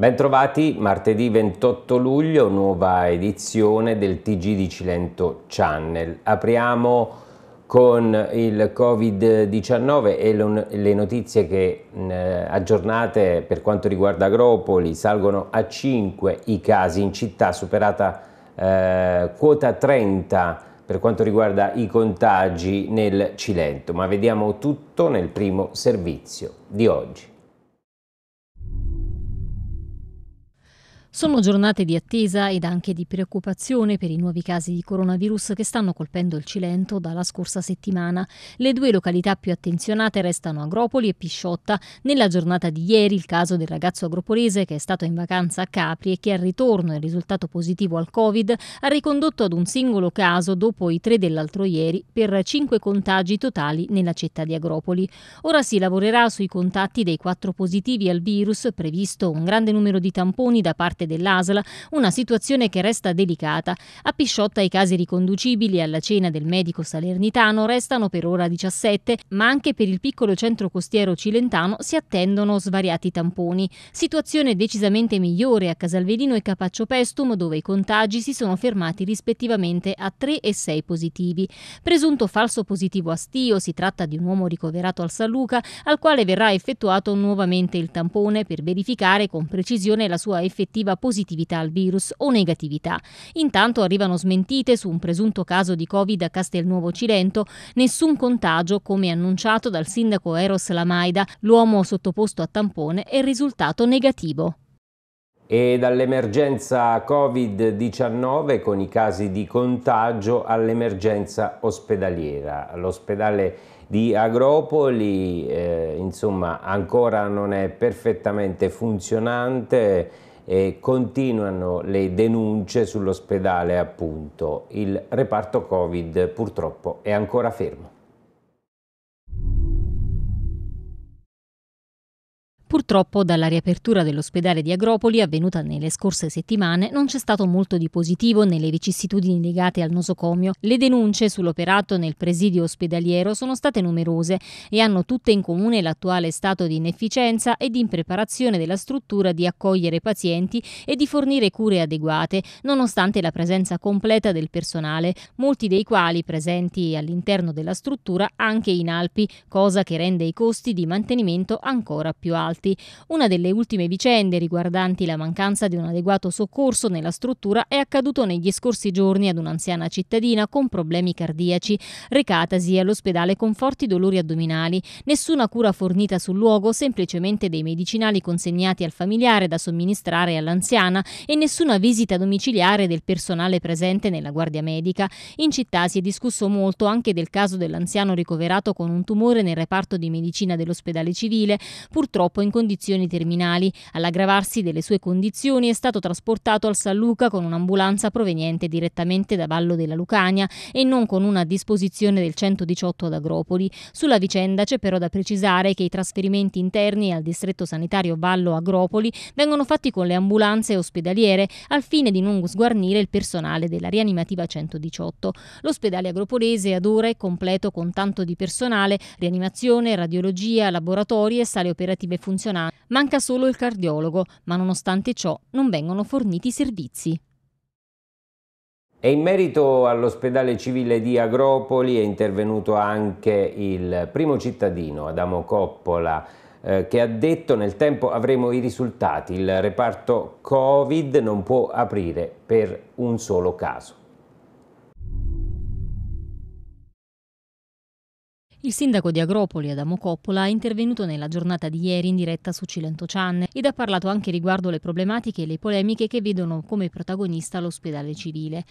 Bentrovati, martedì 28 luglio, nuova edizione del TG di Cilento Channel. Apriamo con il Covid-19 e le notizie che eh, aggiornate per quanto riguarda Agropoli salgono a 5 i casi in città, superata eh, quota 30 per quanto riguarda i contagi nel Cilento, ma vediamo tutto nel primo servizio di oggi. Sono giornate di attesa ed anche di preoccupazione per i nuovi casi di coronavirus che stanno colpendo il Cilento dalla scorsa settimana. Le due località più attenzionate restano Agropoli e Pisciotta. Nella giornata di ieri il caso del ragazzo agropolese che è stato in vacanza a Capri e che al ritorno è risultato positivo al Covid ha ricondotto ad un singolo caso dopo i tre dell'altro ieri per cinque contagi totali nella città di Agropoli. Ora si lavorerà sui contatti dei quattro positivi al virus, previsto un grande numero di tamponi da parte dell'ASL, una situazione che resta delicata. A Pisciotta i casi riconducibili alla cena del medico salernitano restano per ora 17, ma anche per il piccolo centro costiero cilentano si attendono svariati tamponi. Situazione decisamente migliore a Casalvelino e Capaccio Pestum, dove i contagi si sono fermati rispettivamente a 3 e 6 positivi. Presunto falso positivo a Stio, si tratta di un uomo ricoverato al San Luca, al quale verrà effettuato nuovamente il tampone per verificare con precisione la sua effettiva relativa positività al virus o negatività. Intanto arrivano smentite su un presunto caso di Covid a Castelnuovo Cilento, nessun contagio come annunciato dal sindaco Eros Lamaida, l'uomo sottoposto a tampone è risultato negativo. E dall'emergenza Covid-19 con i casi di contagio all'emergenza ospedaliera. L'ospedale di Agropoli eh, insomma ancora non è perfettamente funzionante eh, continuano le denunce sull'ospedale appunto. Il reparto Covid purtroppo è ancora fermo. Purtroppo dalla riapertura dell'ospedale di Agropoli avvenuta nelle scorse settimane non c'è stato molto di positivo nelle vicissitudini legate al nosocomio. Le denunce sull'operato nel presidio ospedaliero sono state numerose e hanno tutte in comune l'attuale stato di inefficienza e di impreparazione della struttura di accogliere pazienti e di fornire cure adeguate, nonostante la presenza completa del personale, molti dei quali presenti all'interno della struttura anche in Alpi, cosa che rende i costi di mantenimento ancora più alti. Stati. Una delle ultime vicende riguardanti la mancanza di un adeguato soccorso nella struttura è accaduto negli scorsi giorni ad un'anziana cittadina con problemi cardiaci, recatasi all'ospedale con forti dolori addominali. Nessuna cura fornita sul luogo, semplicemente dei medicinali consegnati al familiare da somministrare all'anziana e nessuna visita domiciliare del personale presente nella guardia medica. In città si è discusso molto anche del caso dell'anziano ricoverato con un tumore nel reparto di medicina dell'ospedale civile, purtroppo in in condizioni terminali. All'aggravarsi delle sue condizioni è stato trasportato al San Luca con un'ambulanza proveniente direttamente da Vallo della Lucania e non con una a disposizione del 118 ad Agropoli. Sulla vicenda c'è però da precisare che i trasferimenti interni al distretto sanitario Vallo Agropoli vengono fatti con le ambulanze ospedaliere al fine di non sguarnire il personale della rianimativa 118. L'ospedale agropolese ad ora è completo con tanto di personale, rianimazione, radiologia, laboratori e sale operative funzionali funzionante. Manca solo il cardiologo, ma nonostante ciò non vengono forniti servizi. E in merito all'ospedale civile di Agropoli è intervenuto anche il primo cittadino, Adamo Coppola, eh, che ha detto nel tempo avremo i risultati, il reparto Covid non può aprire per un solo caso. Il sindaco di Agropoli, Adamo Coppola, è intervenuto nella giornata di ieri in diretta su Cilento Cianne ed ha parlato anche riguardo le problematiche e le polemiche che vedono come protagonista l'ospedale civile.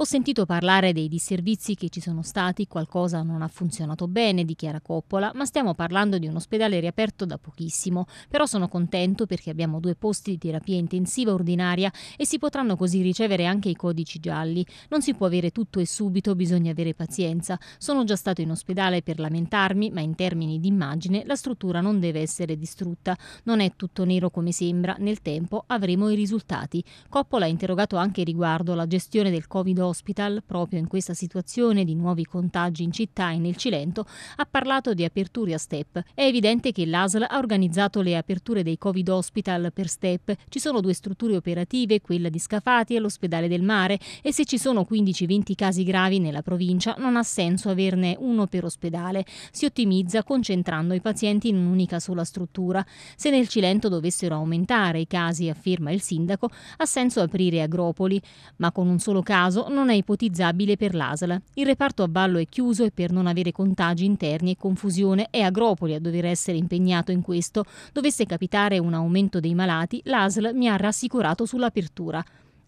Ho sentito parlare dei disservizi che ci sono stati, qualcosa non ha funzionato bene, dichiara Coppola, ma stiamo parlando di un ospedale riaperto da pochissimo. Però sono contento perché abbiamo due posti di terapia intensiva ordinaria e si potranno così ricevere anche i codici gialli. Non si può avere tutto e subito, bisogna avere pazienza. Sono già stato in ospedale per lamentarmi, ma in termini di immagine la struttura non deve essere distrutta. Non è tutto nero come sembra, nel tempo avremo i risultati. Coppola ha interrogato anche riguardo la gestione del Covid-19 Hospital, proprio in questa situazione di nuovi contagi in città e nel Cilento, ha parlato di aperture a step. È evidente che l'ASL ha organizzato le aperture dei Covid Hospital per step. Ci sono due strutture operative, quella di Scafati e l'ospedale del mare, e se ci sono 15-20 casi gravi nella provincia non ha senso averne uno per ospedale. Si ottimizza concentrando i pazienti in un'unica sola struttura. Se nel Cilento dovessero aumentare i casi, afferma il sindaco, ha senso aprire Agropoli, ma con un solo caso non è ipotizzabile per l'ASL. Il reparto a ballo è chiuso e per non avere contagi interni e confusione è Agropoli a dover essere impegnato in questo. Dovesse capitare un aumento dei malati, l'ASL mi ha rassicurato sull'apertura.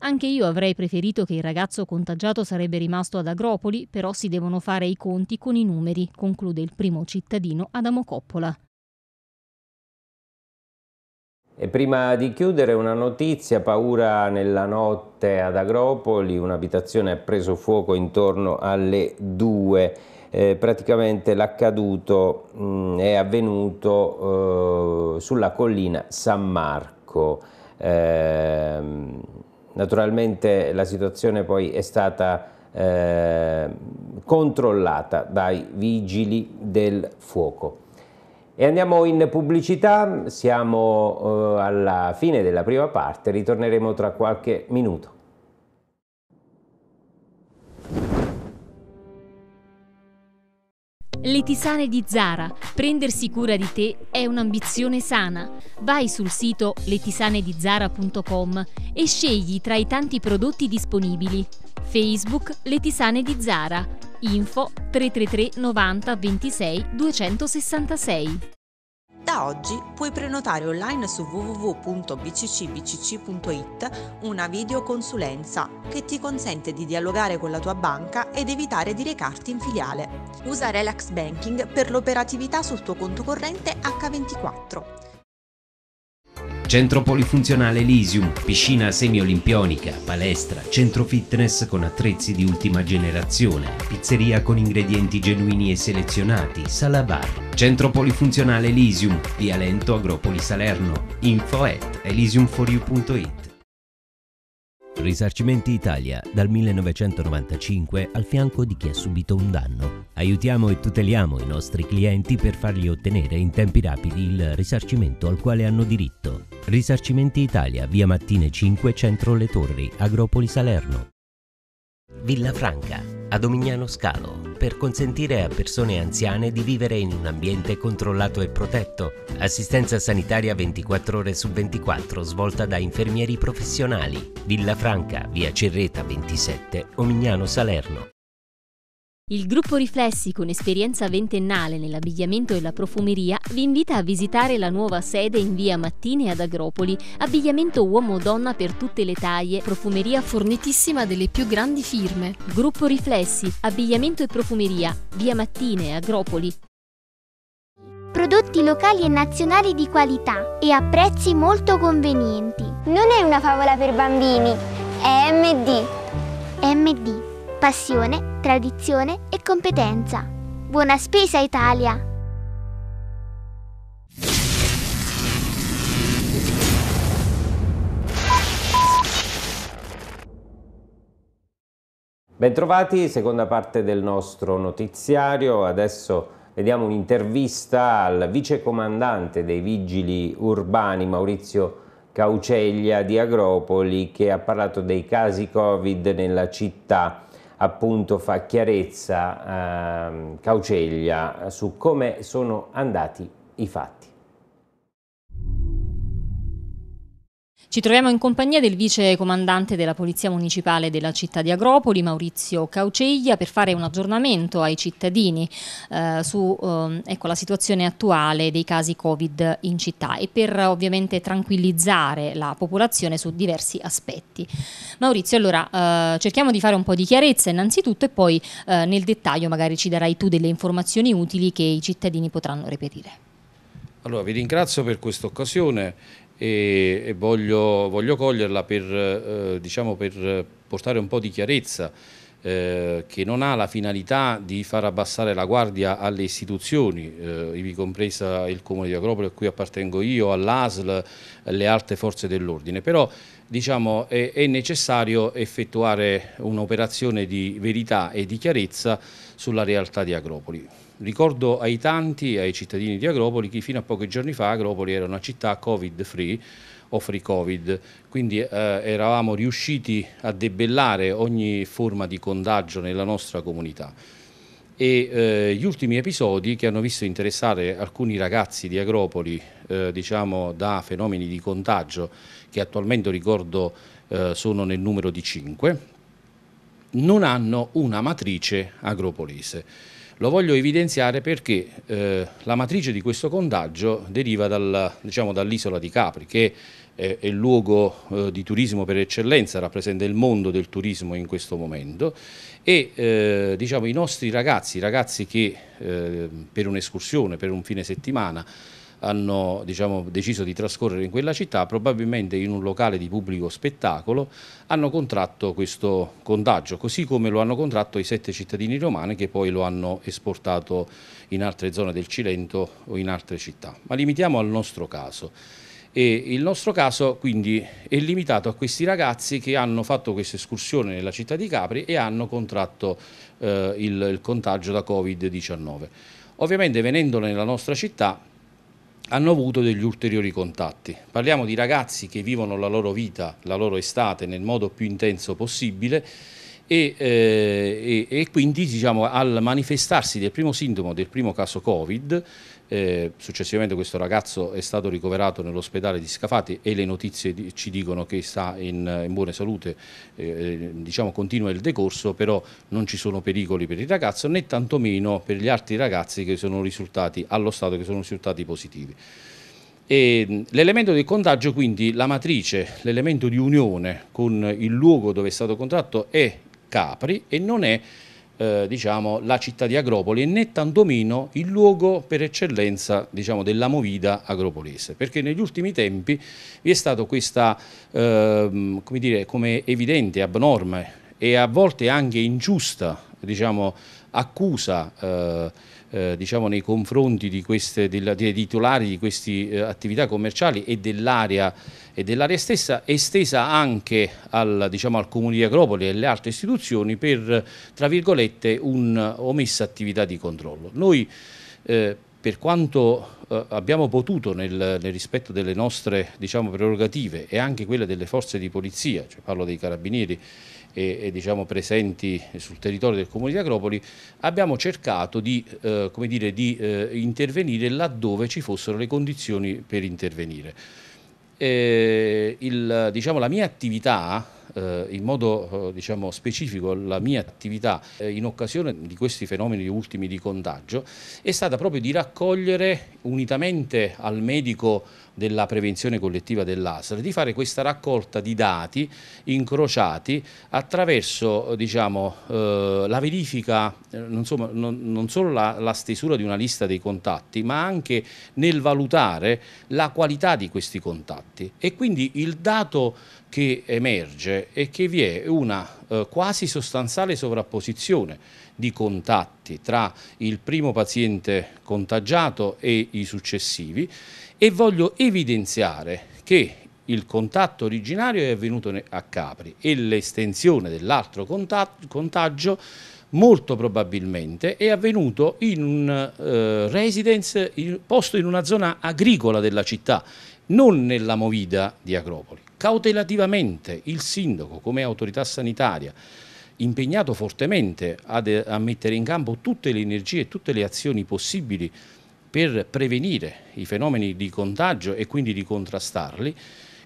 Anche io avrei preferito che il ragazzo contagiato sarebbe rimasto ad Agropoli, però si devono fare i conti con i numeri, conclude il primo cittadino Adamo Coppola. E prima di chiudere una notizia, paura nella notte ad Agropoli, un'abitazione ha preso fuoco intorno alle 2. Eh, praticamente l'accaduto mm, è avvenuto eh, sulla collina San Marco. Eh, naturalmente la situazione poi è stata eh, controllata dai vigili del fuoco. E andiamo in pubblicità, siamo eh, alla fine della prima parte, ritorneremo tra qualche minuto. Le tisane di Zara. Prendersi cura di te è un'ambizione sana. Vai sul sito letisanedizara.com e scegli tra i tanti prodotti disponibili. Facebook Le tisane di Zara info 333 90 26 266. Da oggi puoi prenotare online su www.bccbcc.it una videoconsulenza che ti consente di dialogare con la tua banca ed evitare di recarti in filiale. Usa Relax Banking per l'operatività sul tuo conto corrente H24. Centro polifunzionale Elysium, piscina semi-olimpionica, palestra, centro fitness con attrezzi di ultima generazione, pizzeria con ingredienti genuini e selezionati, sala bar. Centro polifunzionale Elysium, via Lento, Agropoli Salerno. Info at elysiumforyou.it Risarcimenti Italia, dal 1995 al fianco di chi ha subito un danno. Aiutiamo e tuteliamo i nostri clienti per fargli ottenere in tempi rapidi il risarcimento al quale hanno diritto. Risarcimenti Italia, via Mattine 5, Centro Le Torri, Agropoli Salerno. Villa Franca, a Domignano Scalo, per consentire a persone anziane di vivere in un ambiente controllato e protetto. Assistenza sanitaria 24 ore su 24, svolta da infermieri professionali. Villa Franca, via Cerreta 27, Omignano Salerno. Il gruppo Riflessi, con esperienza ventennale nell'abbigliamento e la profumeria, vi invita a visitare la nuova sede in via Mattine ad Agropoli. Abbigliamento uomo-donna per tutte le taglie, profumeria fornitissima delle più grandi firme. Gruppo Riflessi, abbigliamento e profumeria, via Mattine Agropoli. Prodotti locali e nazionali di qualità e a prezzi molto convenienti. Non è una favola per bambini, è MD. MD passione, tradizione e competenza. Buona spesa Italia! Bentrovati, seconda parte del nostro notiziario. Adesso vediamo un'intervista al vicecomandante dei vigili urbani Maurizio Cauceglia di Agropoli che ha parlato dei casi Covid nella città appunto fa chiarezza, ehm, cauceglia su come sono andati i fatti. Ci troviamo in compagnia del vice comandante della Polizia Municipale della città di Agropoli, Maurizio Cauceglia, per fare un aggiornamento ai cittadini eh, su ehm, ecco, la situazione attuale dei casi Covid in città e per ovviamente tranquillizzare la popolazione su diversi aspetti. Maurizio, allora eh, cerchiamo di fare un po' di chiarezza innanzitutto e poi eh, nel dettaglio magari ci darai tu delle informazioni utili che i cittadini potranno reperire. Allora, vi ringrazio per questa occasione e, e voglio, voglio, coglierla per, eh, diciamo per, portare un po' di chiarezza eh, che non ha la finalità di far abbassare la guardia alle istituzioni, eh, ivi compresa il Comune di Agropoli a cui appartengo io, all'ASL, alle altre forze dell'ordine, però diciamo, è, è necessario effettuare un'operazione di verità e di chiarezza sulla realtà di Agropoli. Ricordo ai tanti, ai cittadini di Agropoli, che fino a pochi giorni fa Agropoli era una città covid-free o free covid, quindi eh, eravamo riusciti a debellare ogni forma di contagio nella nostra comunità e eh, gli ultimi episodi che hanno visto interessare alcuni ragazzi di Agropoli eh, diciamo, da fenomeni di contagio che attualmente ricordo eh, sono nel numero di 5 non hanno una matrice agropolese lo voglio evidenziare perché eh, la matrice di questo contagio deriva dal, diciamo, dall'isola di Capri, che è, è il luogo eh, di turismo per eccellenza, rappresenta il mondo del turismo in questo momento e eh, diciamo, i nostri ragazzi, ragazzi che eh, per un'escursione, per un fine settimana, hanno diciamo, deciso di trascorrere in quella città, probabilmente in un locale di pubblico spettacolo, hanno contratto questo contagio, così come lo hanno contratto i sette cittadini romani che poi lo hanno esportato in altre zone del Cilento o in altre città. Ma limitiamo al nostro caso. E il nostro caso quindi è limitato a questi ragazzi che hanno fatto questa escursione nella città di Capri e hanno contratto eh, il, il contagio da Covid-19. Ovviamente venendo nella nostra città hanno avuto degli ulteriori contatti. Parliamo di ragazzi che vivono la loro vita, la loro estate nel modo più intenso possibile e, eh, e, e quindi diciamo, al manifestarsi del primo sintomo del primo caso Covid eh, successivamente questo ragazzo è stato ricoverato nell'ospedale di Scafati e le notizie di, ci dicono che sta in, in buona salute, eh, eh, diciamo continua il decorso, però non ci sono pericoli per il ragazzo né tantomeno per gli altri ragazzi che sono risultati allo Stato che sono risultati positivi. Mm, l'elemento del contagio, quindi la matrice, l'elemento di unione con il luogo dove è stato contratto è Capri e non è eh, diciamo, la città di Agropoli e né tantomeno il luogo per eccellenza diciamo, della movida agropolese, perché negli ultimi tempi vi è stata questa, eh, come, dire, come evidente, abnorme e a volte anche ingiusta diciamo, accusa eh, eh, diciamo nei confronti di queste, dei titolari di queste eh, attività commerciali e dell'area dell stessa, estesa anche al, diciamo, al Comune di Acropoli e alle altre istituzioni per, tra virgolette, un'omessa attività di controllo. Noi, eh, per quanto eh, abbiamo potuto nel, nel, rispetto delle nostre diciamo, prerogative e anche quelle delle forze di polizia, cioè parlo dei carabinieri e, e diciamo, presenti sul territorio del comune di Acropoli, abbiamo cercato di, eh, dire, di eh, intervenire laddove ci fossero le condizioni per intervenire eh, il, diciamo, la mia attività eh, in modo eh, diciamo, specifico la mia attività eh, in occasione di questi fenomeni ultimi di contagio è stata proprio di raccogliere unitamente al medico della prevenzione collettiva dell'ASL, di fare questa raccolta di dati incrociati attraverso diciamo, eh, la verifica, eh, non, so, non, non solo la, la stesura di una lista dei contatti, ma anche nel valutare la qualità di questi contatti. E quindi il dato che emerge è che vi è una eh, quasi sostanziale sovrapposizione di contatti tra il primo paziente contagiato e i successivi e voglio evidenziare che il contatto originario è avvenuto a Capri e l'estensione dell'altro contagio molto probabilmente è avvenuto in un eh, residence in, posto in una zona agricola della città, non nella movida di Acropoli. Cautelativamente il sindaco come autorità sanitaria impegnato fortemente ad, eh, a mettere in campo tutte le energie e tutte le azioni possibili per prevenire i fenomeni di contagio e quindi di contrastarli,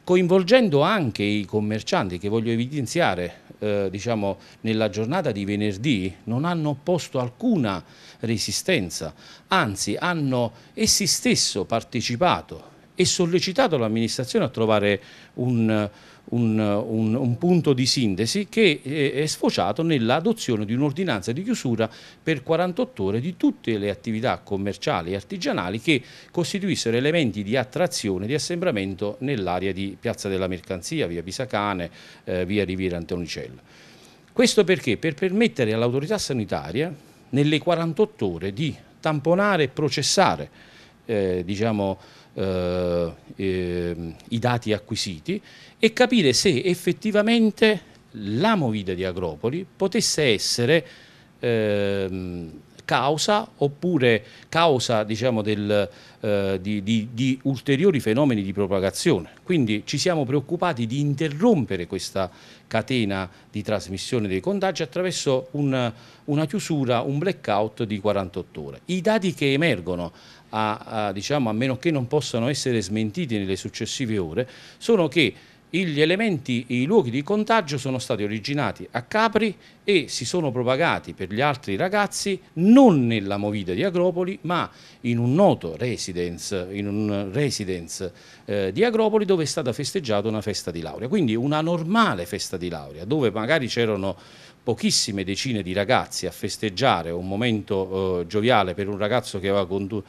coinvolgendo anche i commercianti che voglio evidenziare eh, diciamo, nella giornata di venerdì non hanno opposto alcuna resistenza, anzi hanno essi stesso partecipato e sollecitato l'amministrazione a trovare un un, un, un, punto di sintesi che eh, è sfociato nell'adozione di un'ordinanza di chiusura per 48 ore di tutte le attività commerciali e artigianali che costituissero elementi di attrazione, di assembramento nell'area di Piazza della Mercanzia, via Pisacane, eh, via Riviera Antonicella. Questo perché? Per permettere all'autorità sanitaria nelle 48 ore di tamponare e processare eh, diciamo, eh, eh, i dati acquisiti e capire se effettivamente la movida di Agropoli potesse essere eh, causa oppure causa diciamo, del, eh, di, di, di, ulteriori fenomeni di propagazione. Quindi ci siamo preoccupati di interrompere questa catena di trasmissione dei contagi attraverso un, una chiusura, un blackout di 48 ore. I dati che emergono a, a, diciamo, a meno che non possano essere smentiti nelle successive ore sono che gli elementi e i luoghi di contagio sono stati originati a Capri e si sono propagati per gli altri ragazzi non nella movida di Agropoli ma in un noto residence, un residence eh, di Agropoli dove è stata festeggiata una festa di laurea, quindi una normale festa di laurea dove magari c'erano pochissime decine di ragazzi a festeggiare un momento eh, gioviale per un ragazzo che aveva condotto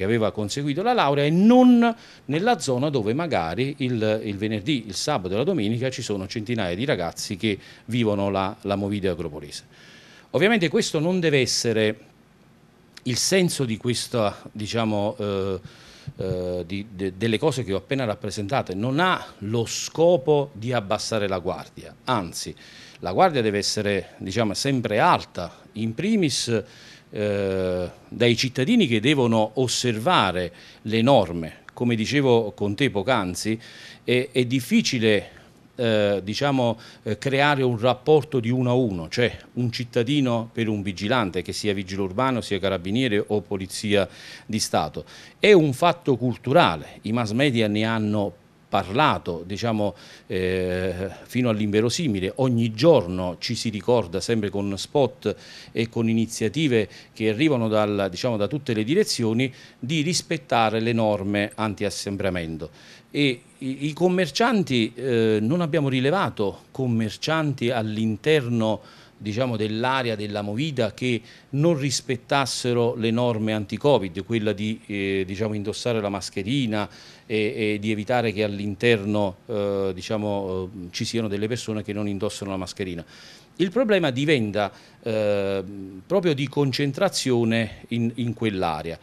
che aveva conseguito la laurea e non nella zona dove magari il, il venerdì, il sabato e la domenica ci sono centinaia di ragazzi che vivono la, la movida agropolese. Ovviamente questo non deve essere il senso di questa, diciamo, eh, eh, di, de, delle cose che ho appena rappresentato, non ha lo scopo di abbassare la guardia, anzi la guardia deve essere diciamo, sempre alta, in primis eh, dai cittadini che devono osservare le norme. Come dicevo con te poc'anzi, è, è difficile eh, diciamo, eh, creare un rapporto di uno a uno, cioè un cittadino per un vigilante, che sia vigile urbano, sia carabiniere o polizia di Stato. È un fatto culturale, i mass media ne hanno parlato parlato diciamo, eh, fino all'inverosimile, ogni giorno ci si ricorda sempre con spot e con iniziative che arrivano dal, diciamo, da tutte le direzioni di rispettare le norme anti-assembramento. e i, i commercianti eh, non abbiamo rilevato commercianti all'interno diciamo, dell'area della Movida che non rispettassero le norme anti-Covid, quella di eh, diciamo, indossare la mascherina, e, e di evitare che all'interno eh, diciamo, eh, ci siano delle persone che non indossano la mascherina. Il problema diventa eh, proprio di concentrazione in, in quell'area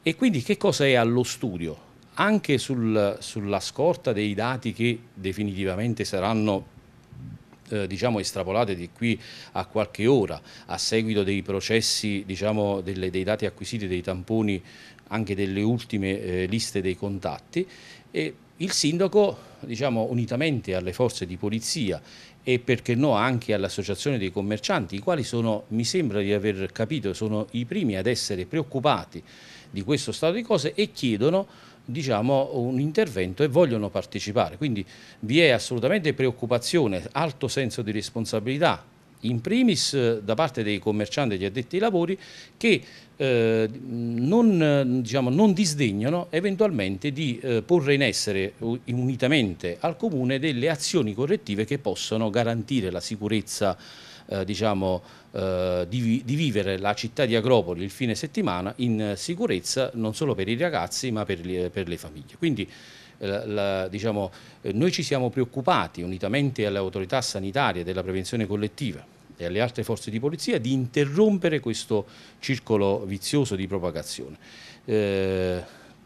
e quindi che cosa è allo studio? Anche sul, sulla scorta dei dati che definitivamente saranno eh, diciamo estrapolate di qui a qualche ora a seguito dei processi diciamo delle, dei dati acquisiti dei tamponi anche delle ultime eh, liste dei contatti e il sindaco, diciamo, unitamente alle forze di polizia e perché no anche all'associazione dei commercianti, i quali sono, mi sembra di aver capito, sono i primi ad essere preoccupati di questo stato di cose e chiedono diciamo, un intervento e vogliono partecipare. Quindi vi è assolutamente preoccupazione, alto senso di responsabilità, in primis eh, da parte dei commercianti e degli addetti ai lavori che eh, non, diciamo, non, disdegnano eventualmente di eh, porre in essere unitamente al Comune delle azioni correttive che possano garantire la sicurezza eh, diciamo, eh, di, di, vivere la città di Agropoli il fine settimana in sicurezza non solo per i ragazzi ma per, per le famiglie. Quindi eh, la, la, diciamo, eh, noi ci siamo preoccupati, unitamente alle autorità sanitarie della prevenzione collettiva e alle altre forze di polizia, di interrompere questo circolo vizioso di propagazione. Eh,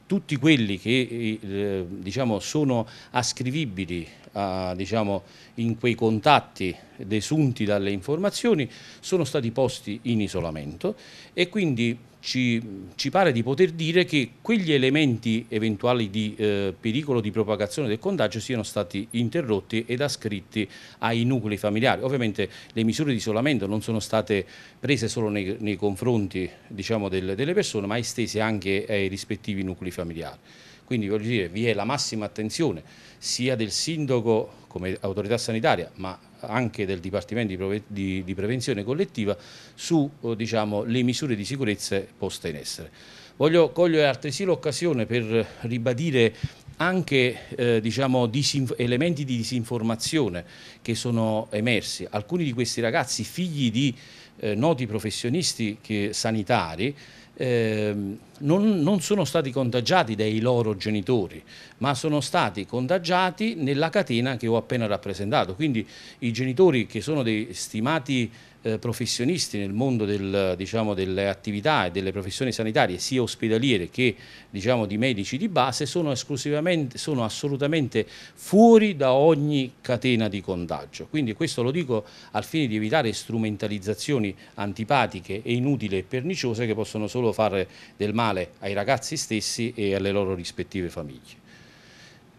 tutti quelli che eh, diciamo, sono ascrivibili a, diciamo, in quei contatti desunti dalle informazioni sono stati posti in isolamento e quindi ci, ci pare di poter dire che quegli elementi eventuali di eh, pericolo di propagazione del contagio siano stati interrotti ed ascritti ai nuclei familiari. Ovviamente le misure di isolamento non sono state prese solo nei, nei confronti diciamo, del, delle persone ma estese anche ai rispettivi nuclei familiari. Quindi voglio dire, vi è la massima attenzione sia del sindaco come autorità sanitaria, ma anche del Dipartimento di, Prevenzione Collettiva su eh, diciamo, le misure di sicurezza poste in essere. Voglio cogliere altresì l'occasione per ribadire anche eh, diciamo, elementi di disinformazione che sono emersi. Alcuni di questi ragazzi, figli di eh, noti professionisti che, sanitari, eh, non, non, sono stati contagiati dai loro genitori, ma sono stati contagiati nella catena che ho appena rappresentato. Quindi i genitori che sono dei stimati eh, professionisti nel mondo del, diciamo, delle attività e delle professioni sanitarie, sia ospedaliere che diciamo, di medici di base, sono, sono assolutamente fuori da ogni catena di contagio. Quindi questo lo dico al fine di evitare strumentalizzazioni antipatiche e inutili e perniciose che possono solo fare del male ai ragazzi stessi e alle loro rispettive famiglie.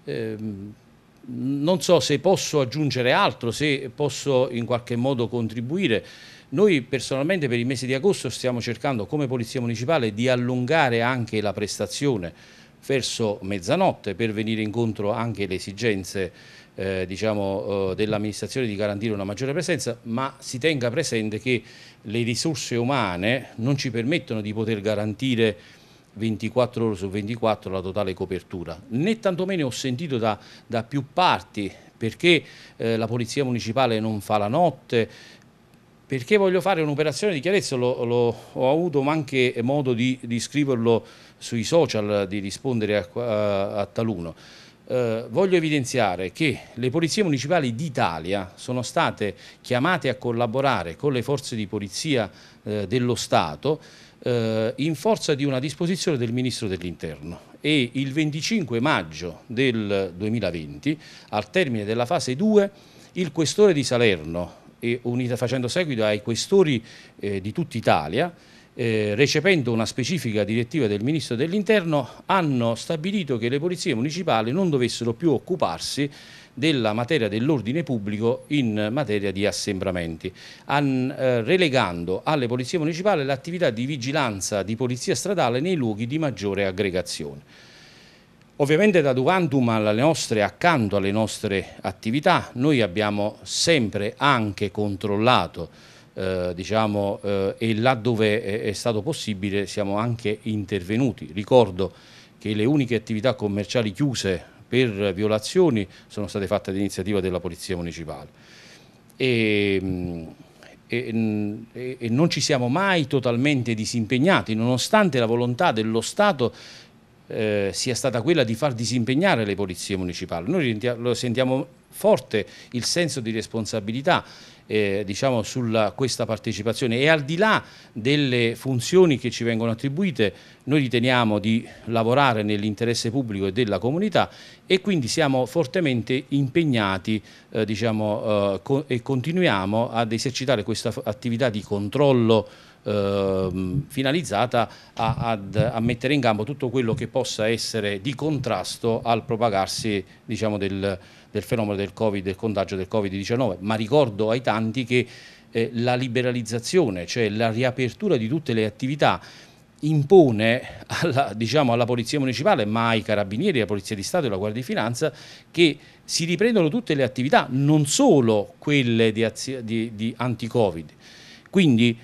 Ehm, non so se posso aggiungere altro, se posso in qualche modo contribuire. Noi personalmente per il mese di agosto stiamo cercando come Polizia Municipale di allungare anche la prestazione verso mezzanotte per venire incontro anche alle esigenze eh, diciamo, eh, dell'amministrazione di garantire una maggiore presenza, ma si tenga presente che le risorse umane non ci permettono di poter garantire 24 ore su 24 la totale copertura, né tantomeno ho sentito da, da più parti perché eh, la Polizia Municipale non fa la notte, perché voglio fare un'operazione di chiarezza, lo, lo, ho avuto anche modo di, di, scriverlo sui social, di rispondere a, a, a taluno. Eh, voglio evidenziare che le polizie municipali d'Italia sono state chiamate a collaborare con le forze di polizia eh, dello Stato eh, in forza di una disposizione del Ministro dell'Interno e il 25 maggio del 2020, al termine della fase 2, il questore di Salerno, e unita, facendo seguito ai questori eh, di tutta Italia, eh, recependo una specifica direttiva del Ministro dell'Interno, hanno stabilito che le polizie municipali non dovessero più occuparsi della materia dell'ordine pubblico in materia di assembramenti, an, eh, relegando alle polizie municipali l'attività di vigilanza di polizia stradale nei luoghi di maggiore aggregazione. Ovviamente da Duvantum alle nostre, accanto alle nostre attività, noi abbiamo sempre anche controllato eh, diciamo, eh, e laddove è, è stato possibile siamo anche intervenuti. Ricordo che le uniche attività commerciali chiuse per violazioni sono state fatte ad iniziativa della Polizia Municipale. E, mm, mm, e, e non ci siamo mai totalmente disimpegnati, nonostante la volontà dello Stato eh, sia stata quella di far disimpegnare le polizie municipali. Noi lo sentiamo forte il senso di responsabilità eh, diciamo, su questa partecipazione e al di là delle funzioni che ci vengono attribuite noi riteniamo di lavorare nell'interesse pubblico e della comunità e quindi siamo fortemente impegnati eh, diciamo, eh, co e continuiamo ad esercitare questa attività di controllo eh, finalizzata a, ad, a, mettere in campo tutto quello che possa essere di contrasto al propagarsi diciamo, del, del, fenomeno del Covid, del contagio del Covid-19. Ma ricordo ai tanti che eh, la liberalizzazione, cioè la riapertura di tutte le attività impone alla, diciamo, alla, Polizia Municipale, ma ai Carabinieri, alla Polizia di Stato e alla Guardia di Finanza che si riprendono tutte le attività, non solo quelle di, di, di anti-Covid. Quindi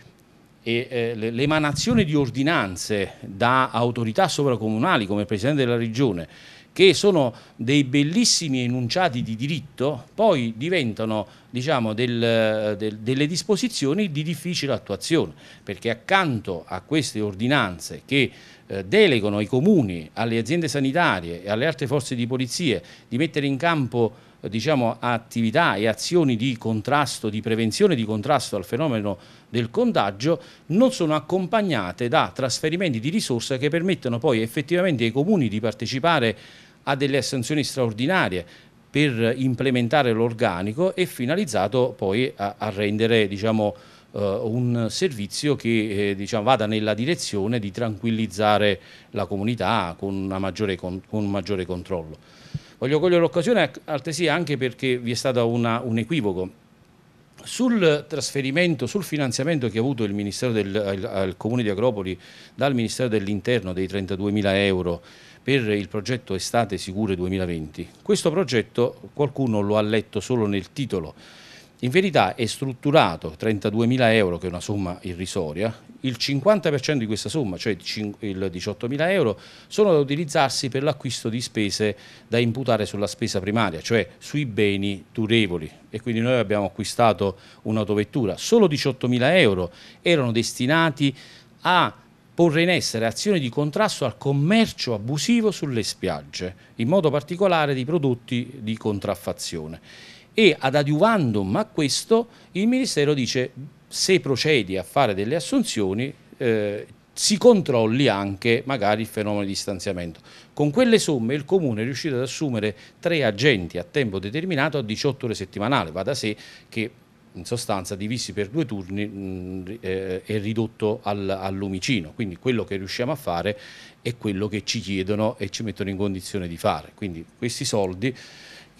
e eh, l'emanazione di ordinanze da autorità sovracomunali come il Presidente della Regione che sono dei bellissimi enunciati di diritto, poi diventano diciamo, del, del, delle disposizioni di difficile attuazione, perché accanto a queste ordinanze che eh, delegano ai comuni, alle aziende sanitarie e alle altre forze di polizia di mettere in campo diciamo, attività e azioni di contrasto, di prevenzione, di contrasto al fenomeno del contagio, non sono accompagnate da trasferimenti di risorse che permettono poi effettivamente ai comuni di partecipare a delle assunzioni straordinarie per implementare l'organico e finalizzato poi a, a rendere diciamo, uh, un servizio che eh, diciamo, vada nella direzione di tranquillizzare la comunità con, maggiore, con, con un maggiore controllo. Voglio cogliere l'occasione altresì anche perché vi è stato una, un equivoco. Sul trasferimento, sul finanziamento che ha avuto il, del, il, il Comune di Agropoli dal Ministero dell'Interno dei 32.000 euro per il progetto Estate Sicure 2020, questo progetto qualcuno lo ha letto solo nel titolo, in verità è strutturato 32.000 euro, che è una somma irrisoria, il 50% di questa somma, cioè il 18.000 euro, sono da utilizzarsi per l'acquisto di spese da imputare sulla spesa primaria, cioè sui beni durevoli. E quindi noi abbiamo acquistato un'autovettura. Solo 18.000 euro erano destinati a porre in essere azioni di contrasto al commercio abusivo sulle spiagge, in modo particolare di prodotti di contraffazione e ad adiuvandum a questo il Ministero dice se procedi a fare delle assunzioni eh, si controlli anche magari il fenomeno di stanziamento. Con quelle somme il Comune è riuscito ad assumere tre agenti a tempo determinato a 18 ore settimanali, va da sé che in sostanza divisi per due turni mm, eh, è ridotto al, al lumicino, quindi quello che riusciamo a fare è quello che ci chiedono e ci mettono in condizione di fare, quindi questi soldi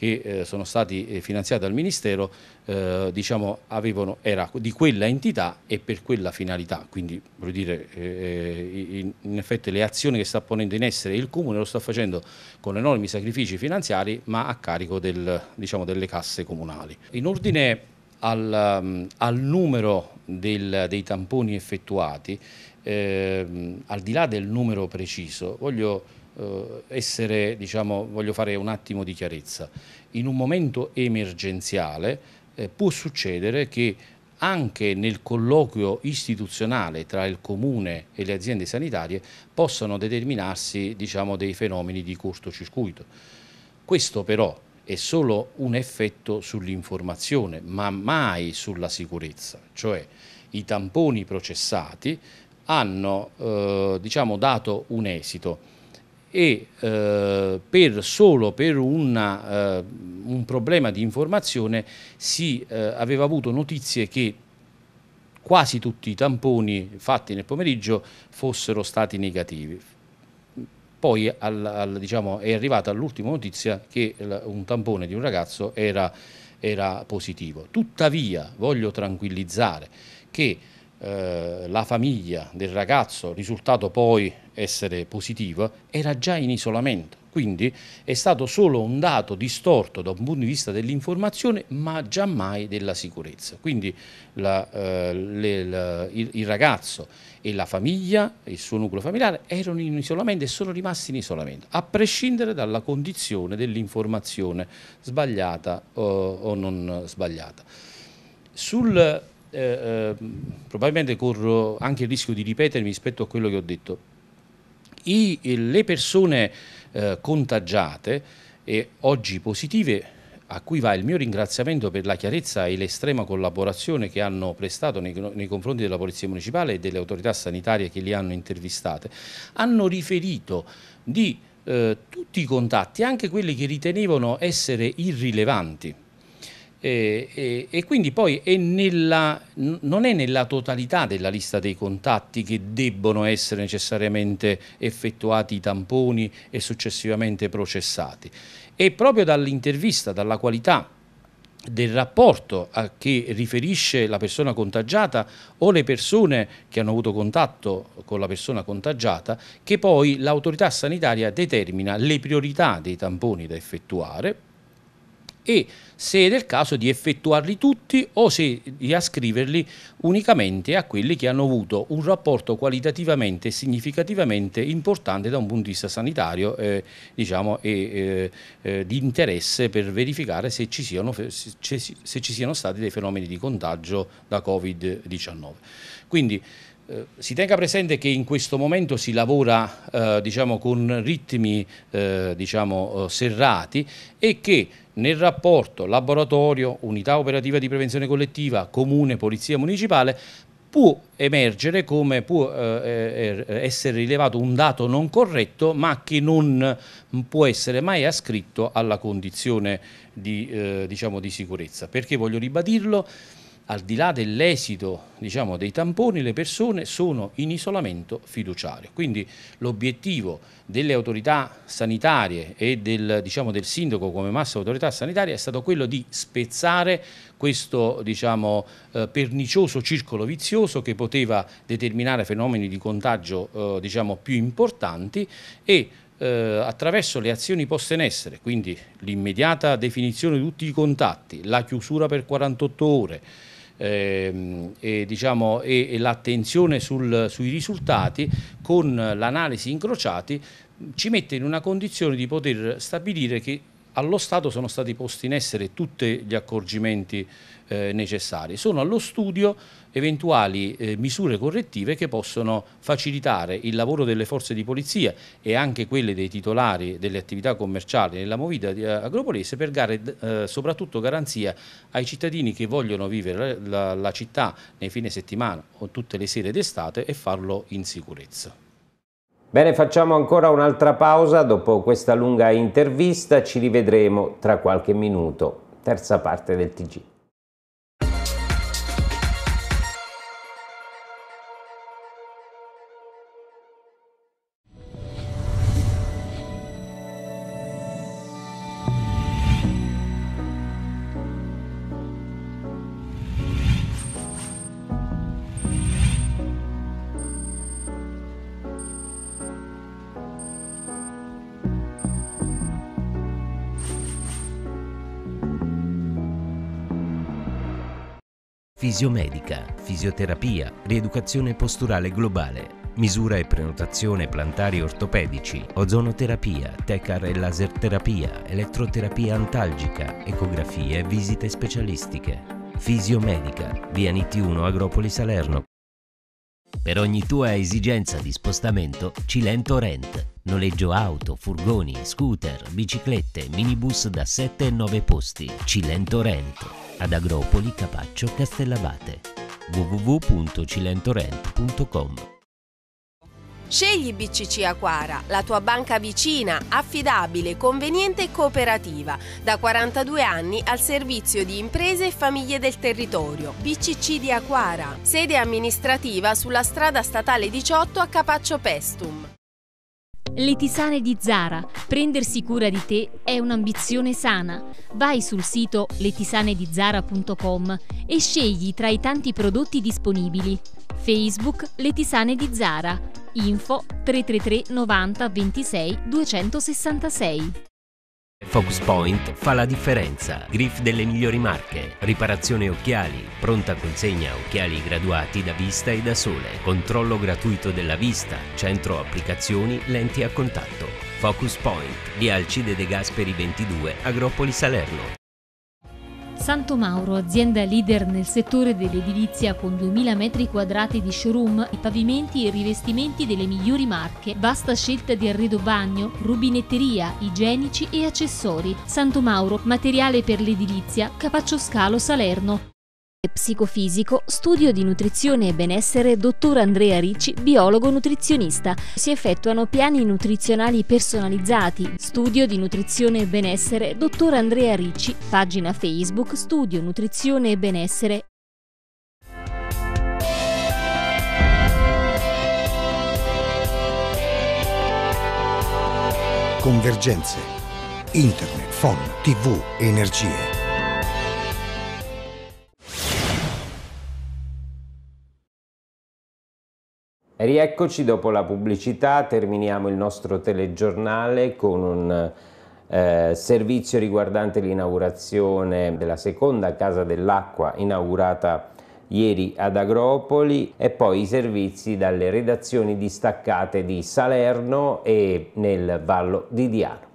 che eh, sono stati eh, finanziati dal Ministero eh, diciamo, avevano, era di quella entità e per quella finalità. Quindi dire, eh, eh in, effetti le azioni che sta ponendo in essere il Comune lo sta facendo con enormi sacrifici finanziari ma a carico del, diciamo, delle casse comunali. In ordine al, mm, al numero del, dei tamponi effettuati, ehm, al di là del numero preciso, voglio eh, essere, diciamo, voglio fare un attimo di chiarezza, in un momento emergenziale eh, può succedere che anche nel colloquio istituzionale tra il comune e le aziende sanitarie possano determinarsi diciamo, dei fenomeni di cortocircuito. Questo però è solo un effetto sull'informazione, ma mai sulla sicurezza, cioè i tamponi processati hanno eh, diciamo, dato un esito e eh, per, solo per una, eh, un problema di informazione si eh, aveva avuto notizie che quasi tutti i tamponi fatti nel pomeriggio fossero stati negativi. Poi al, al, diciamo, è arrivata l'ultima notizia che un tampone di un ragazzo era, era positivo. Tuttavia voglio tranquillizzare che eh, la famiglia del ragazzo, risultato poi essere positivo, era già in isolamento. Quindi è stato solo un dato distorto da un punto di vista dell'informazione, ma giammai della sicurezza. Quindi la, eh, le, la, il, il, ragazzo e la famiglia, il suo nucleo familiare, erano in isolamento e sono rimasti in isolamento, a prescindere dalla condizione dell'informazione sbagliata o, eh, o non sbagliata. Sul eh, ehm, probabilmente corro anche il rischio di ripetermi rispetto a quello che ho detto. I, eh, le persone eh, contagiate e oggi positive a cui va il mio ringraziamento per la chiarezza e l'estrema collaborazione che hanno prestato nei, nei, confronti della Polizia Municipale e delle autorità sanitarie che li hanno intervistate, hanno riferito di eh, tutti i contatti, anche quelli che ritenevano essere irrilevanti e, e, e, quindi poi è nella, non è nella totalità della lista dei contatti che debbono essere necessariamente effettuati i tamponi e successivamente processati. È proprio dall'intervista, dalla qualità del rapporto a che riferisce la persona contagiata o le persone che hanno avuto contatto con la persona contagiata, che poi l'autorità sanitaria determina le priorità dei tamponi da effettuare e se è del caso di effettuarli tutti o se di ascriverli unicamente a quelli che hanno avuto un rapporto qualitativamente e significativamente importante da un punto di vista sanitario eh, diciamo, e eh, eh di interesse per verificare se ci, siano, se ci siano stati dei fenomeni di contagio da Covid-19. Quindi eh, si tenga presente che in questo momento si lavora eh, diciamo, con ritmi eh, diciamo, eh, serrati e che nel rapporto laboratorio, unità operativa di prevenzione collettiva, comune, polizia municipale può emergere come può eh, er, er, essere rilevato un dato non corretto ma che non mm, può essere mai ascritto alla condizione di, diciamo, di sicurezza. Perché voglio ribadirlo? al di là dell'esito diciamo, dei tamponi, le persone sono in isolamento fiduciario. Quindi l'obiettivo delle autorità sanitarie e del, diciamo, del, sindaco come massa autorità sanitaria è stato quello di spezzare questo diciamo, eh, pernicioso circolo vizioso che poteva determinare fenomeni di contagio eh, diciamo, più importanti e eh, attraverso le azioni poste in essere, quindi l'immediata definizione di tutti i contatti, la chiusura per 48 ore, ehm, e, diciamo, e, e l'attenzione sui risultati con l'analisi incrociati ci mette in una condizione di poter stabilire che allo Stato sono stati posti in essere tutti gli accorgimenti eh, necessari. Sono allo studio eventuali eh, misure correttive che possono facilitare il lavoro delle forze di polizia e anche quelle dei titolari delle attività commerciali nella movida eh, agropolese per dare eh, soprattutto garanzia ai cittadini che vogliono vivere la, la città nei fine settimana o tutte le sere d'estate e farlo in sicurezza. Bene, facciamo ancora un'altra pausa dopo questa lunga intervista, ci rivedremo tra qualche minuto, terza parte del TG. fisiomedica, fisioterapia, rieducazione posturale globale, misura e prenotazione plantari ortopedici, ozonoterapia, tecar e laser terapia, elettroterapia antalgica, ecografie e visite specialistiche. Fisiomedica, via Nitti 1 Agropoli Salerno. Per ogni tua esigenza di spostamento, Cilento Rent. Noleggio auto, furgoni, scooter, biciclette, minibus da 7 e 9 posti. Cilento Rent ad Agropoli Capaccio Castellabate www.cilentorent.com Scegli BCC Aquara, la tua banca vicina, affidabile, conveniente e cooperativa, da 42 anni al servizio di imprese e famiglie del territorio. BCC di Aquara, sede amministrativa sulla strada statale 18 a Capaccio Pestum. Le tisane di Zara, prendersi cura di te è un'ambizione sana. Vai sul sito letisanedizara.com e scegli tra i tanti prodotti disponibili. Facebook Le tisane di Zara. Info 333 90 26 266 Focus Point fa la differenza. Griff delle migliori marche, riparazione occhiali, pronta consegna occhiali graduati da vista e da sole, controllo gratuito della vista, centro applicazioni, lenti a contatto. Focus Point, via Alcide De Gasperi 22, Agropoli Salerno. Santo Mauro, azienda leader nel settore dell'edilizia con 2.000 metri quadrati di showroom, i pavimenti e i rivestimenti delle migliori marche, vasta scelta di arredo bagno, rubinetteria, igienici e accessori. Santo Mauro, materiale per l'edilizia, Capaccio Scalo Salerno psicofisico, studio di nutrizione e benessere dottor Andrea Ricci, biologo nutrizionista. Si effettuano piani nutrizionali personalizzati, studio di nutrizione e benessere dottor Andrea Ricci, pagina Facebook Studio Nutrizione e Benessere convergenze, internet, phone, tv, energie. Rieccoci dopo la pubblicità, terminiamo il nostro telegiornale con un eh, servizio riguardante l'inaugurazione della seconda casa dell'acqua inaugurata ieri ad Agropoli e poi i servizi dalle redazioni distaccate di Salerno e nel Vallo di Diano.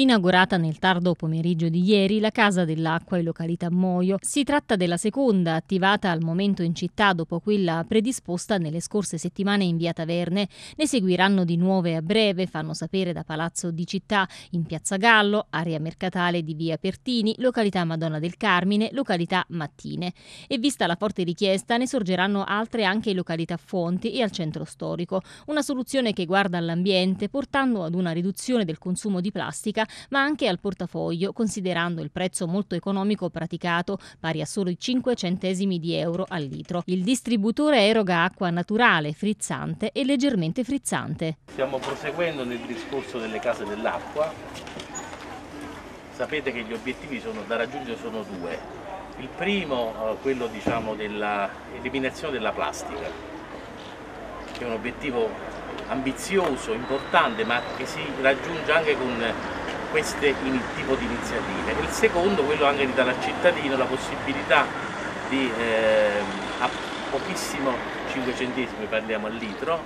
Inaugurata nel tardo pomeriggio di ieri, la Casa dell'Acqua in località Moio. Si tratta della seconda attivata al momento in città dopo quella predisposta nelle scorse settimane in via Taverne. Ne seguiranno di nuove a breve, fanno sapere da Palazzo di Città, in Piazza Gallo, area mercatale di via Pertini, località Madonna del Carmine, località Mattine. E vista la forte richiesta, ne sorgeranno altre anche in località Fonti e al centro storico. Una soluzione che guarda all'ambiente portando ad una riduzione del consumo di plastica ma anche al portafoglio, considerando il prezzo molto economico praticato, pari a solo i 5 centesimi di euro al litro. Il distributore eroga acqua naturale, frizzante e leggermente frizzante. Stiamo proseguendo nel discorso delle case dell'acqua. Sapete che gli obiettivi sono, da raggiungere sono due. Il primo, eh, quello diciamo, dell'eliminazione della plastica, che è un obiettivo ambizioso, importante, ma che si raggiunge anche con questo tipo di iniziative e il secondo quello anche di dare al cittadino la possibilità di eh, a pochissimo 5 centesimi parliamo al litro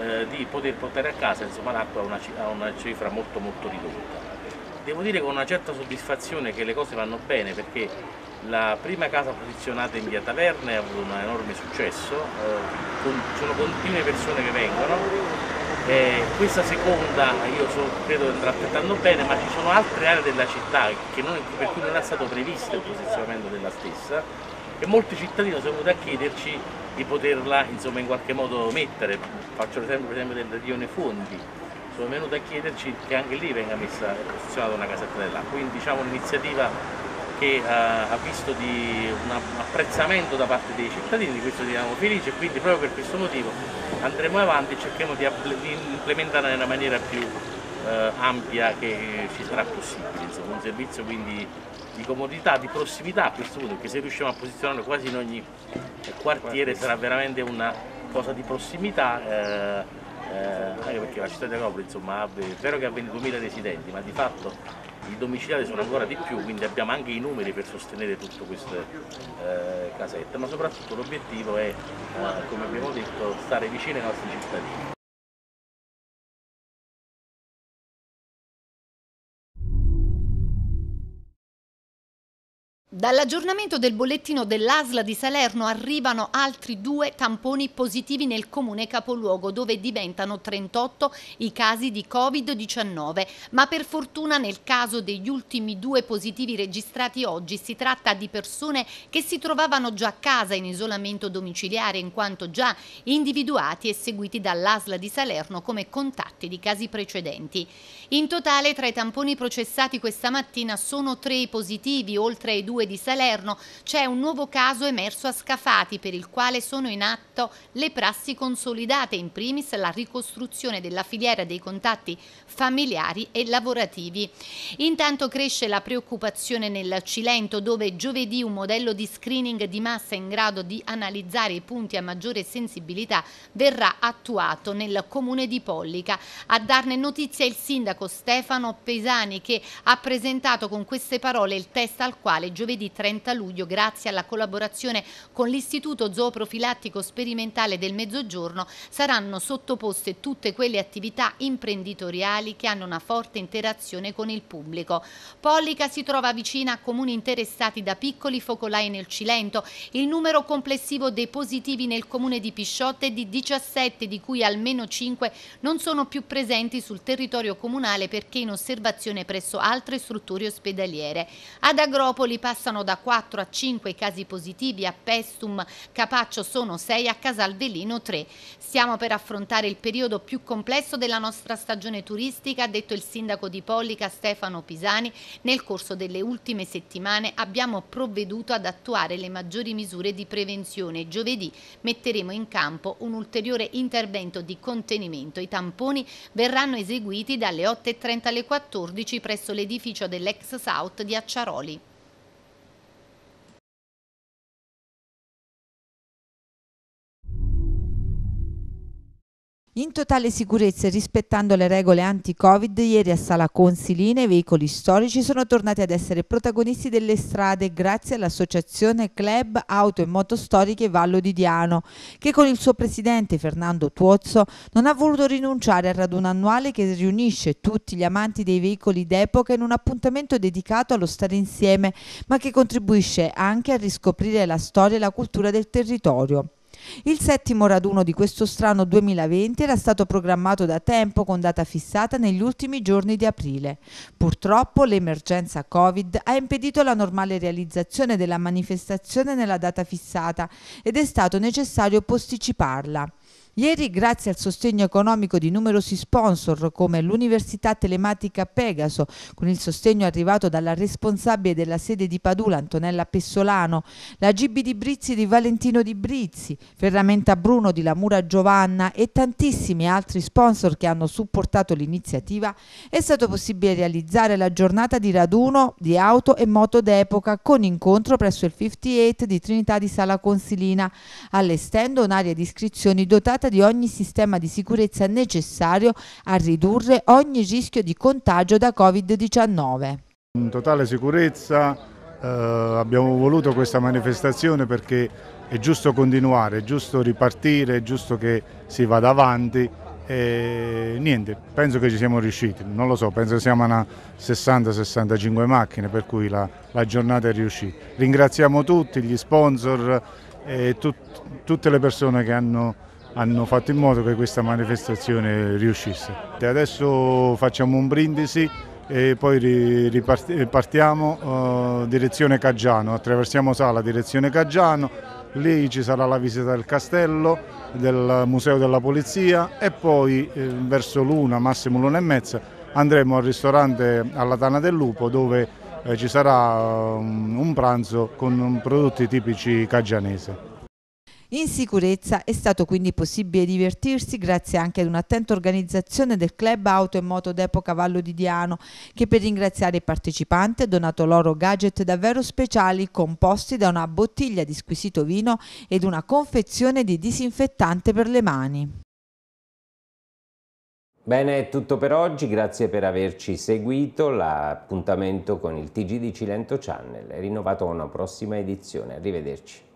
eh, di poter portare a casa l'acqua a, a una cifra molto molto ridotta devo dire con una certa soddisfazione che le cose vanno bene perché la prima casa posizionata in via Taverna ha avuto un enorme successo, eh, con, sono continue persone che vengono eh, questa seconda io so, credo che andrà trattando bene, ma ci sono altre aree della città non, per cui non è stato previsto il posizionamento della stessa e molti cittadini sono venuti a chiederci di poterla insomma, in qualche modo mettere, faccio l'esempio per esempio del rione Fondi, sono venuti a chiederci che anche lì venga messa posizionata una casetta dell'acqua, quindi diciamo un'iniziativa che eh, ha visto un apprezzamento da parte dei cittadini, di questo siamo felici e quindi proprio per questo motivo andremo avanti e cercheremo di, di implementare nella maniera più eh, ampia che ci sarà possibile, insomma, un servizio quindi di comodità, di prossimità a questo punto, perché se riusciamo a posizionarlo quasi in ogni quartiere sarà veramente una cosa di prossimità. Eh, eh, anche perché la città di Agropoli insomma, è vero che ha 20.000 residenti, ma di fatto i domiciliari sono ancora di più, quindi abbiamo anche i numeri per sostenere tutte queste eh, casette, ma soprattutto l'obiettivo è, eh, come abbiamo detto, stare vicino ai nostri cittadini. Dall'aggiornamento del bollettino dell'ASLA di Salerno arrivano altri due tamponi positivi nel comune capoluogo dove diventano 38 i casi di Covid-19, ma per fortuna nel caso degli ultimi due positivi registrati oggi si tratta di persone che si trovavano già a casa in isolamento domiciliare in quanto già individuati e seguiti dall'ASLA di Salerno come contatti di casi precedenti. In totale tra i tamponi processati questa mattina sono tre i positivi, oltre ai due di Salerno c'è un nuovo caso emerso a Scafati per il quale sono in atto le prassi consolidate, in primis la ricostruzione della filiera dei contatti familiari e lavorativi. Intanto cresce la preoccupazione nel Cilento dove giovedì un modello di screening di massa in grado di analizzare i punti a maggiore sensibilità verrà attuato nel comune di Pollica. A darne notizia il sindaco sindaco Stefano Pesani che ha presentato con queste parole il test al quale giovedì 30 luglio, grazie alla collaborazione con l'Istituto Zooprofilattico Sperimentale del Mezzogiorno, saranno sottoposte tutte quelle attività imprenditoriali che hanno una forte interazione con il pubblico. Pollica si trova vicina a comuni interessati da piccoli focolai nel Cilento. Il numero complessivo dei positivi nel comune di Pisciotte è di 17, di cui almeno 5 non sono più presenti sul territorio comunale nazionale perché in osservazione presso altre strutture ospedaliere. Ad Agropoli passano da 4 a 5 casi positivi, a Pestum, Capaccio sono 6, a Casalvelino 3. Stiamo per affrontare il periodo più complesso della nostra stagione turistica, ha detto il sindaco di Pollica Stefano Pisani. Nel corso delle ultime settimane abbiamo provveduto ad attuare le maggiori misure di prevenzione. Giovedì metteremo in campo un ulteriore intervento di contenimento. I tamponi verranno eseguiti dalle 8 8.30 alle 14 presso l'edificio dell'ex South di Acciaroli. In totale sicurezza e rispettando le regole anti-Covid, ieri a Sala Consilina i veicoli storici sono tornati ad essere protagonisti delle strade grazie all'associazione Club Auto e Moto Storiche Vallo di Diano, che con il suo presidente Fernando Tuozzo non ha voluto rinunciare al raduno annuale che riunisce tutti gli amanti dei veicoli d'epoca in un appuntamento dedicato allo stare insieme, ma che contribuisce anche a riscoprire la storia e la cultura del territorio. Il settimo raduno di questo strano 2020 era stato programmato da tempo con data fissata negli ultimi giorni di aprile. Purtroppo l'emergenza Covid ha impedito la normale realizzazione della manifestazione nella data fissata ed è stato necessario posticiparla. Ieri, grazie al sostegno economico di numerosi sponsor come l'Università Telematica Pegaso, con il sostegno arrivato dalla responsabile della sede di Padula, Antonella Pessolano, la GB di Brizzi di Valentino di Brizzi, Ferramenta Bruno di Lamura Giovanna e tantissimi altri sponsor che hanno supportato l'iniziativa, è stato possibile realizzare la giornata di raduno di auto e moto d'epoca con incontro presso il 58 di Trinità di Sala Consilina, allestendo un'area di iscrizioni dotata dotata di ogni sistema di sicurezza necessario a ridurre ogni rischio di contagio da Covid-19. In totale sicurezza eh, abbiamo voluto questa manifestazione perché è giusto continuare, è giusto ripartire, è giusto che si vada avanti e niente, penso che ci siamo riusciti, non lo so, penso che siamo a 60-65 macchine per cui la, la, giornata è riuscita. Ringraziamo tutti, gli sponsor e tut, tutte le persone che hanno hanno fatto in modo che questa manifestazione riuscisse. Adesso facciamo un brindisi e poi ripartiamo eh, direzione Caggiano, attraversiamo Sala direzione Caggiano, lì ci sarà la visita del castello, del museo della polizia e poi eh, verso l'una, massimo l'una e mezza, andremo al ristorante alla Tana del Lupo dove eh, ci sarà um, un pranzo con prodotti tipici caggianese. In sicurezza è stato quindi possibile divertirsi grazie anche ad un'attenta organizzazione del club auto e moto d'epoca Vallo di Diano che per ringraziare i partecipanti ha donato loro gadget davvero speciali composti da una bottiglia di squisito vino ed una confezione di disinfettante per le mani. Bene, è tutto per oggi, grazie per averci seguito, l'appuntamento con il TG di Cilento Channel è rinnovato a una prossima edizione, arrivederci.